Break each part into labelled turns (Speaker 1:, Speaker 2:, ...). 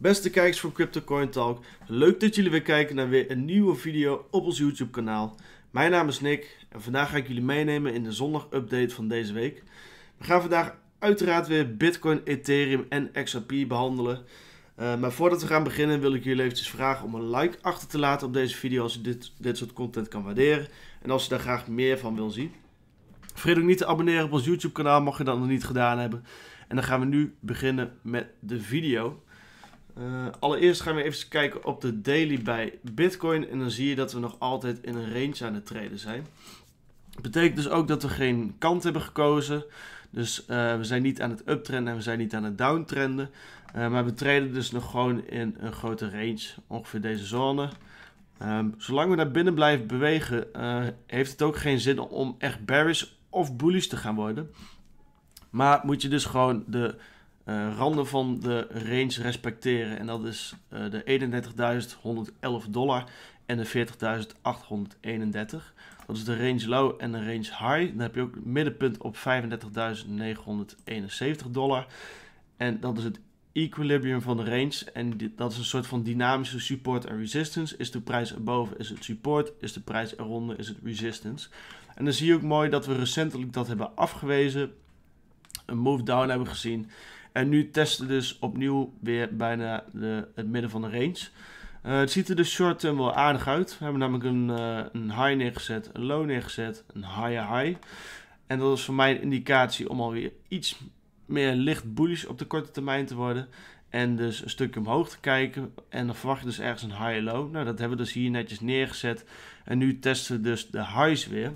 Speaker 1: Beste kijkers van CryptoCoin Talk, leuk dat jullie weer kijken naar weer een nieuwe video op ons YouTube kanaal. Mijn naam is Nick en vandaag ga ik jullie meenemen in de zondag update van deze week. We gaan vandaag uiteraard weer Bitcoin, Ethereum en XRP behandelen. Eh, maar voordat we gaan beginnen wil ik jullie eventjes vragen om een like achter te laten op deze video als je dit, dit soort content kan waarderen. En als je daar graag meer van wil zien. Vergeet ook niet te abonneren op ons YouTube kanaal mocht je dat nog niet gedaan hebben. En dan gaan we nu beginnen met de video. Eh, allereerst gaan we even kijken op de daily bij Bitcoin. En dan zie je dat we nog altijd in een range aan het treden zijn. Betekent dus ook dat we geen kant hebben gekozen. Dus eh, we zijn niet aan het uptrenden en we zijn niet aan het downtrenden. Eh, maar we treden dus nog gewoon in een grote range, ongeveer deze zone. Ehm, zolang we naar binnen blijven bewegen, heeft het ook geen zin om echt bearish of bullish te gaan worden. Maar moet je dus gewoon de eh, randen van de range respecteren. En dat is eh, de 31.111 dollar en de 40.831. Dat is de range low en de range high. Dan heb je ook het middenpunt op 35.971 dollar. En dat is het equilibrium van de range. En dat is een soort van dynamische support en resistance. Is de prijs erboven is het support, is de prijs eronder is het resistance. En dan zie je ook mooi dat we recentelijk dat hebben afgewezen. Een move down hebben gezien. En nu testen dus opnieuw weer bijna de, het midden van de range. Eh, het ziet er dus short term wel aardig uit. We hebben namelijk een, eh, een high neergezet, een low neergezet, een higher high. En dat is voor mij een indicatie om alweer iets meer licht bullish op de korte termijn te worden. En dus een stukje omhoog te kijken. En dan verwacht je dus ergens een high low. Nou, dat hebben we dus hier netjes neergezet. En nu testen we dus de highs weer.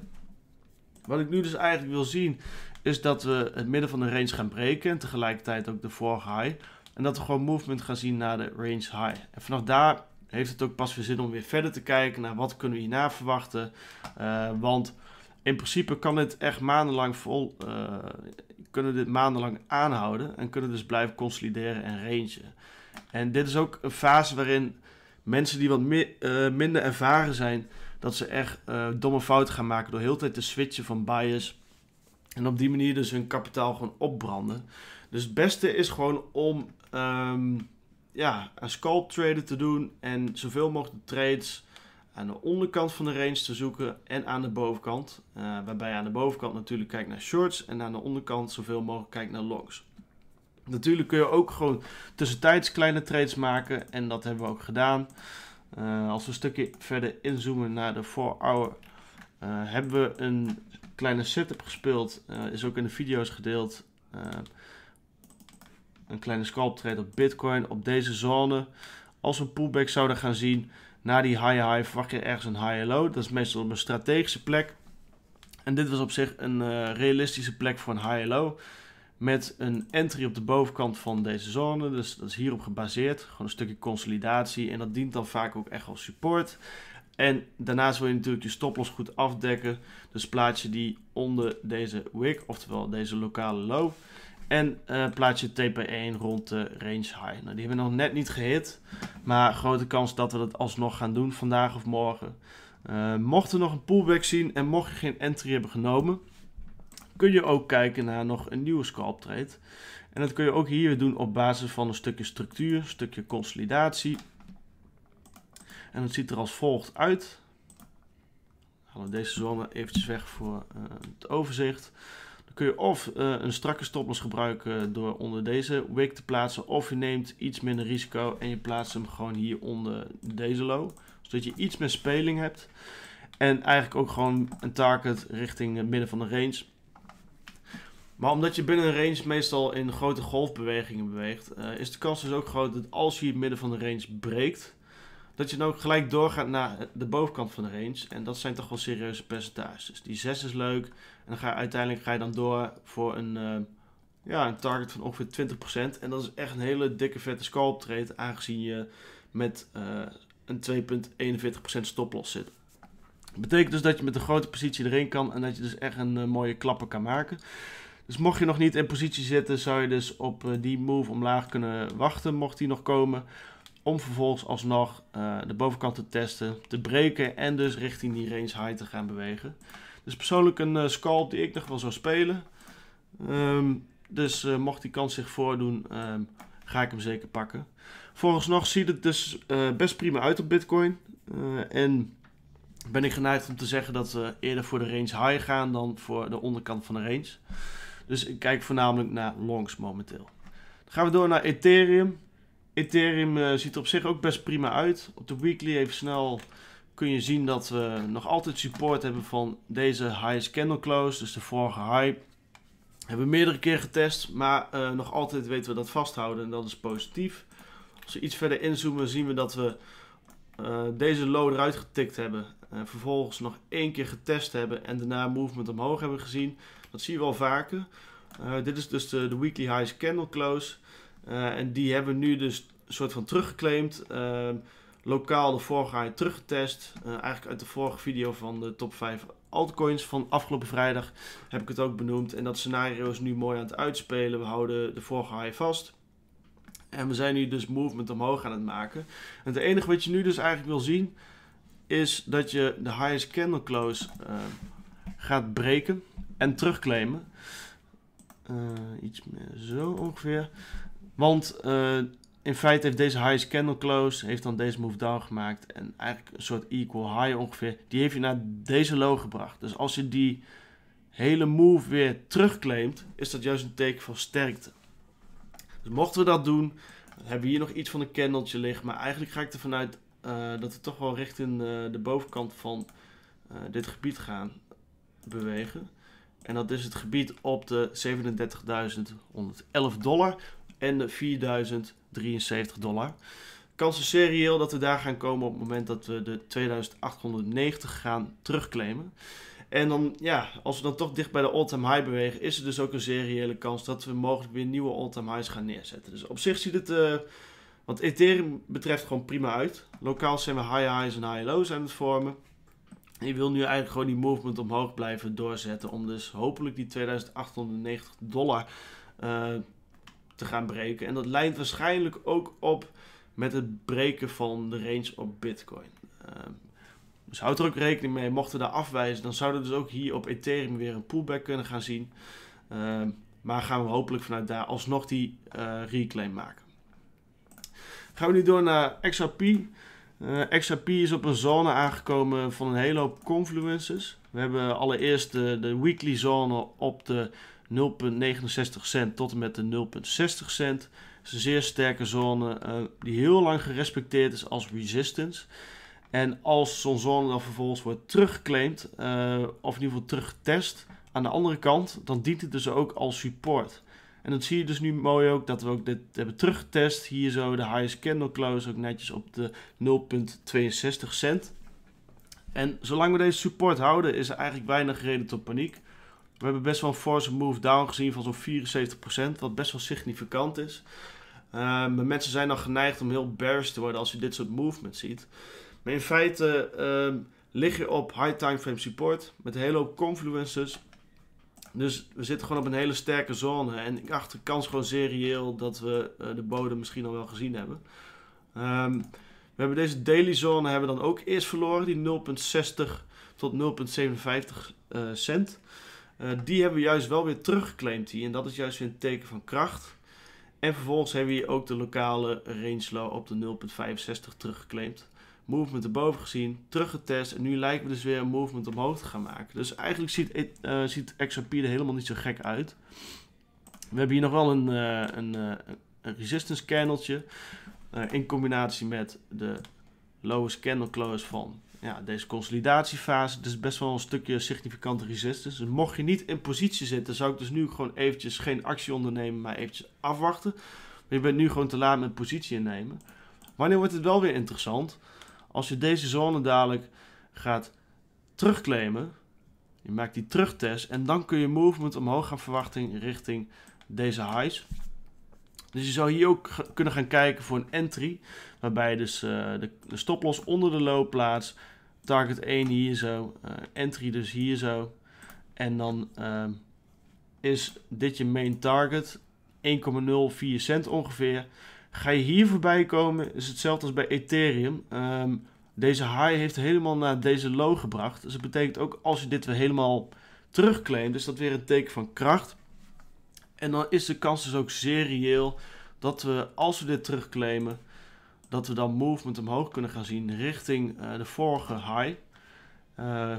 Speaker 1: Wat ik nu dus eigenlijk wil zien, is dat we het midden van de range gaan breken. En tegelijkertijd ook de vorige high. En dat we gewoon movement gaan zien naar de range high. En vanaf daar heeft het ook pas weer zin om weer verder te kijken naar wat kunnen we hierna verwachten. Eh, want in principe kan dit echt maandenlang vol, eh, kunnen dit maandenlang aanhouden. En kunnen dus blijven consolideren en rangen. En dit is ook een fase waarin mensen die wat eh, minder ervaren zijn, dat ze echt domme fouten gaan maken door heel de tijd te switchen van bias en op die manier dus hun kapitaal gewoon opbranden. Dus het beste is gewoon om ehm, ja, een scalp trader te doen en zoveel mogelijk trades aan de onderkant van de range te zoeken en aan de bovenkant. Eh, waarbij je aan de bovenkant natuurlijk kijkt naar shorts en aan de onderkant zoveel mogelijk kijkt naar longs. Natuurlijk kun je ook gewoon tussentijds kleine trades maken en dat hebben we ook gedaan. Eh, als we een stukje verder inzoomen naar de 4-hour, eh, hebben we een kleine setup gespeeld. Eh, is ook in de video's gedeeld. Eh, een kleine scalp trade op Bitcoin op deze zone. Als we een pullback zouden gaan zien na die high high, verwacht je ergens een high low. Dat is meestal op een strategische plek. En dit was op zich een eh, realistische plek voor een high low. Met een entry op de bovenkant van deze zone. Dus dat is hierop gebaseerd. Gewoon een stukje consolidatie. En dat dient dan vaak ook echt als support. En daarnaast wil je natuurlijk je stoploss goed afdekken. Dus plaats je die onder deze wick, oftewel deze lokale low. En uh, plaats je TP1 rond de range high. Nou, die hebben we nog net niet gehit. Maar grote kans dat we dat alsnog gaan doen vandaag of morgen. Uh, mocht we nog een pullback zien en mocht je geen entry hebben genomen, kun je ook kijken naar nog een nieuwe scalp trade. En dat kun je ook hier doen op basis van een stukje structuur, een stukje consolidatie en het ziet er als volgt uit. Halen deze zone eventjes weg voor eh, het overzicht. Dan kun je of eh, een strakke stoploss gebruiken door onder deze wick te plaatsen. Of je neemt iets minder risico en je plaatst hem gewoon hier onder deze low. Zodat je iets meer speling hebt. En eigenlijk ook gewoon een target richting het midden van de range. Maar omdat je binnen een range meestal in grote golfbewegingen beweegt, eh, is de kans dus ook groot dat als je het midden van de range breekt, dat je dan ook gelijk doorgaat naar de bovenkant van de range. En dat zijn toch wel serieuze percentages. Die 6 is leuk. En dan ga je, uiteindelijk ga je dan door voor een, eh, ja, een target van ongeveer 20%. En dat is echt een hele dikke vette scalp trade. Aangezien je met uh, een 2,41% stoploss zit. Betekent dus dat je met een grote positie erin kan. En dat je dus echt een eh, mooie klapper kan maken. Dus mocht je nog niet in positie zitten, zou je dus op die move omlaag kunnen wachten. Mocht die nog komen. Om vervolgens alsnog uh, de bovenkant te testen, te breken en dus richting die range high te gaan bewegen. Dus persoonlijk een eh, scalp die ik nog wel zou spelen. Ehm, dus eh, mocht die kans zich voordoen, ehm, ga ik hem zeker pakken. nog ziet het dus best prima uit op Bitcoin. en ben ik geneigd om te zeggen dat we eerder voor de range high gaan dan voor de onderkant van de range. Dus ik kijk voornamelijk naar longs momenteel. Dan gaan we door naar Ethereum. Ethereum eh, ziet er op zich ook best prima uit. Op de weekly even snel kun je zien dat we nog altijd support hebben van deze highest candle close. Dus de vorige high. Hebben we meerdere keer getest, maar eh, nog altijd weten we dat vasthouden en dat is positief. Als we iets verder inzoomen zien we dat we eh, deze low eruit getikt hebben. En vervolgens nog één keer getest hebben en daarna movement omhoog hebben gezien. Dat zie je wel vaker. dit is dus de, de weekly highest candle close. Eh, en die hebben we nu dus een soort van teruggeclaimd. Eh, lokaal de vorige jaar teruggetest. Eh, eigenlijk uit de vorige video van de top 5 altcoins van afgelopen vrijdag heb ik het ook benoemd. En dat scenario is nu mooi aan het uitspelen. We houden de vorige high vast. En we zijn nu dus movement omhoog aan het maken. En het enige wat je nu dus eigenlijk wil zien, is dat je de highest candle close gaat breken en terugclaimen. iets meer zo ongeveer. Want eh, in feite heeft deze highest candle close, heeft dan deze move down gemaakt. En eigenlijk een soort equal high ongeveer. Die heeft je naar deze low gebracht. Dus als je die hele move weer terugclaimt, is dat juist een teken van sterkte. Dus mochten we dat doen, hebben we hier nog iets van een candletje liggen. Maar eigenlijk ga ik ervan uit eh, dat we toch wel richting eh, de bovenkant van dit gebied gaan bewegen. En dat is het gebied op de 37.111 dollar en 4073 dollar. Kans is serieel dat we daar gaan komen op het moment dat we de 2890 gaan terugclaimen. En dan, ja, als we dan toch dicht bij de all-time high bewegen, is er dus ook een seriële kans dat we mogelijk weer nieuwe all-time highs gaan neerzetten. Dus op zich ziet het, uh, wat Ethereum betreft, gewoon prima uit. Lokaal zijn we high highs en high lows aan het vormen. je wil nu eigenlijk gewoon die movement omhoog blijven doorzetten om dus hopelijk die 2890 dollar eh, te gaan breken. En dat lijnt waarschijnlijk ook op met het breken van de range op Bitcoin. Ehm, dus houd er ook rekening mee. Mochten we daar afwijzen, dan zouden we dus ook hier op Ethereum weer een pullback kunnen gaan zien. Ehm, maar gaan we hopelijk vanuit daar alsnog die eh, reclaim maken. Gaan we nu door naar XRP. Uh, eh, XRP is op een zone aangekomen van een hele hoop confluences. We hebben allereerst de, de weekly zone op de 0,69 cent tot en met de 0,60 cent. Dat is een zeer sterke zone eh, die heel lang gerespecteerd is als resistance. En als zo'n zone dan vervolgens wordt teruggeclaimd, eh, of in ieder geval teruggetest aan de andere kant, dan dient het dus ook als support. En dat zie je dus nu mooi ook dat we ook dit hebben teruggetest. Hier zo de highest candle close ook netjes op de 0,62 cent. En zolang we deze support houden is er eigenlijk weinig reden tot paniek. We hebben best wel een force move down gezien van zo'n 74%, wat best wel significant is. Ehm, maar mensen zijn dan geneigd om heel bearish te worden als je dit soort movement ziet. Maar in feite ehm, lig je op high time frame support met een hele hoop confluences. Dus we zitten gewoon op een hele sterke zone. En ik acht de kans gewoon serieel dat we eh, de bodem misschien al wel gezien hebben. Ehm, we hebben deze daily zone hebben dan ook eerst verloren, die 0,60 tot 0,57 eh, cent. Eh, die hebben we juist wel weer teruggeclaimd hier. En dat is juist weer een teken van kracht. En vervolgens hebben we hier ook de lokale range low op de 0.65 teruggeclaimd. Movement erboven gezien, teruggetest. En nu lijken we dus weer een movement omhoog te gaan maken. Dus eigenlijk ziet, uh, ziet er helemaal niet zo gek uit. We hebben hier nog wel een, eh, een, een resistance kerneltje. in combinatie met de lowest candle close van ja, deze consolidatiefase, Het is best wel een stukje significante resistance. Dus mocht je niet in positie zitten, zou ik dus nu gewoon eventjes geen actie ondernemen, maar eventjes afwachten. Maar je bent nu gewoon te laat met positie innemen. Wanneer wordt het wel weer interessant? Als je deze zone dadelijk gaat terugclaimen, je maakt die terugtest en dan kun je movement omhoog gaan verwachten richting deze highs. Dus je zou hier ook kunnen gaan kijken voor een entry. Waarbij je dus eh, de, stoploss onder de low plaats target 1 hier zo, eh, entry dus hier zo. En dan eh, is dit je main target, 1,04 cent ongeveer. Ga je hier voorbij komen, is hetzelfde als bij Ethereum. Ehm, deze high heeft helemaal naar deze low gebracht. Dus dat betekent ook als je dit weer helemaal terugclaimt, is dat weer een teken van kracht. En dan is de kans dus ook serieel. dat we, als we dit terugclaimen, dat we dan movement omhoog kunnen gaan zien richting eh, de vorige high. Eh,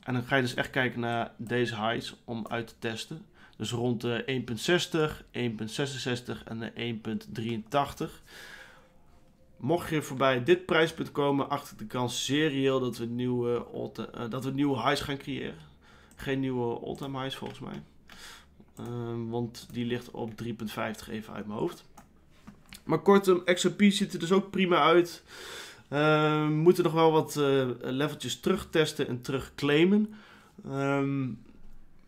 Speaker 1: en dan ga je dus echt kijken naar deze highs om uit te testen. Dus rond de 1.60, 1.66 en de 1.83. Mocht je voorbij dit prijspunt komen, achter de kans serieel dat we nieuwe, uh, dat we nieuwe highs gaan creëren. Geen nieuwe all-time highs volgens mij. Ehm, want die ligt op 3.50 even uit mijn hoofd. Maar kortom, XRP ziet er dus ook prima uit. Uh, we moeten nog wel wat uh, leveltjes terugtesten en terugclaimen. Um,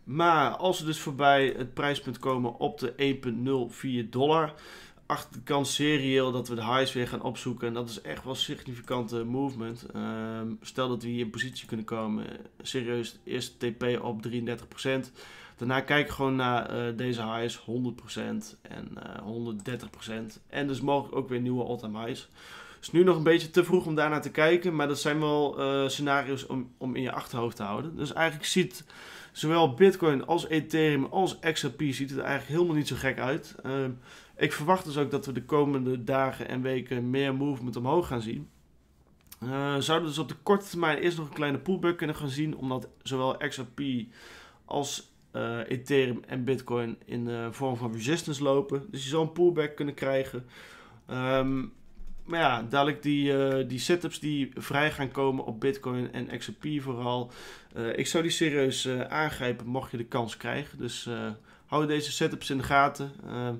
Speaker 1: maar als we dus voorbij het prijspunt komen op de 1,04 dollar, achter de kans serieel dat we de highs weer gaan opzoeken. En dat is echt wel significante movement. Ehm, stel dat we hier in positie kunnen komen, serieus, eerste TP op 33%. Daarna kijk ik gewoon naar eh, deze highs 100% en 130%. Eh, en dus mogelijk ook weer nieuwe all-time highs. Het is nu nog een beetje te vroeg om daarnaar te kijken. Maar dat zijn wel eh, scenario's om, om in je achterhoofd te houden. Dus eigenlijk ziet zowel Bitcoin als Ethereum als XRP ziet het eigenlijk helemaal niet zo gek uit. Ehm, ik verwacht dus ook dat we de komende dagen en weken meer movement omhoog gaan zien. Uh, zouden dus op de korte termijn eerst nog een kleine pullback kunnen gaan zien, omdat zowel XRP als uh, Ethereum en Bitcoin in de vorm van resistance lopen. Dus je zal een pullback kunnen krijgen. Ehm, maar ja, dadelijk die, eh, die setups die vrij gaan komen op Bitcoin en XRP vooral. Eh, ik zou die serieus aangrijpen mocht je de kans krijgen. Dus hou deze setups in de gaten. Ehm,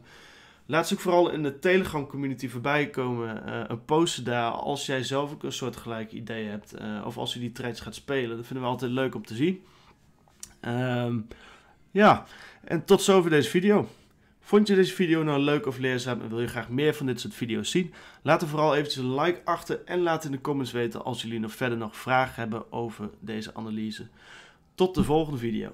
Speaker 1: laat ze ook vooral in de Telegram community voorbij komen. een post daar als jij zelf ook een soortgelijk idee hebt. of als je die trades gaat spelen. Dat vinden we altijd leuk om te zien. Ehm ja, en tot zover deze video. Vond je deze video nou leuk of leerzaam en wil je graag meer van dit soort video's zien? Laat er vooral eventjes een like achter en laat in de comments weten als jullie nog verder nog vragen hebben over deze analyse. Tot de volgende video.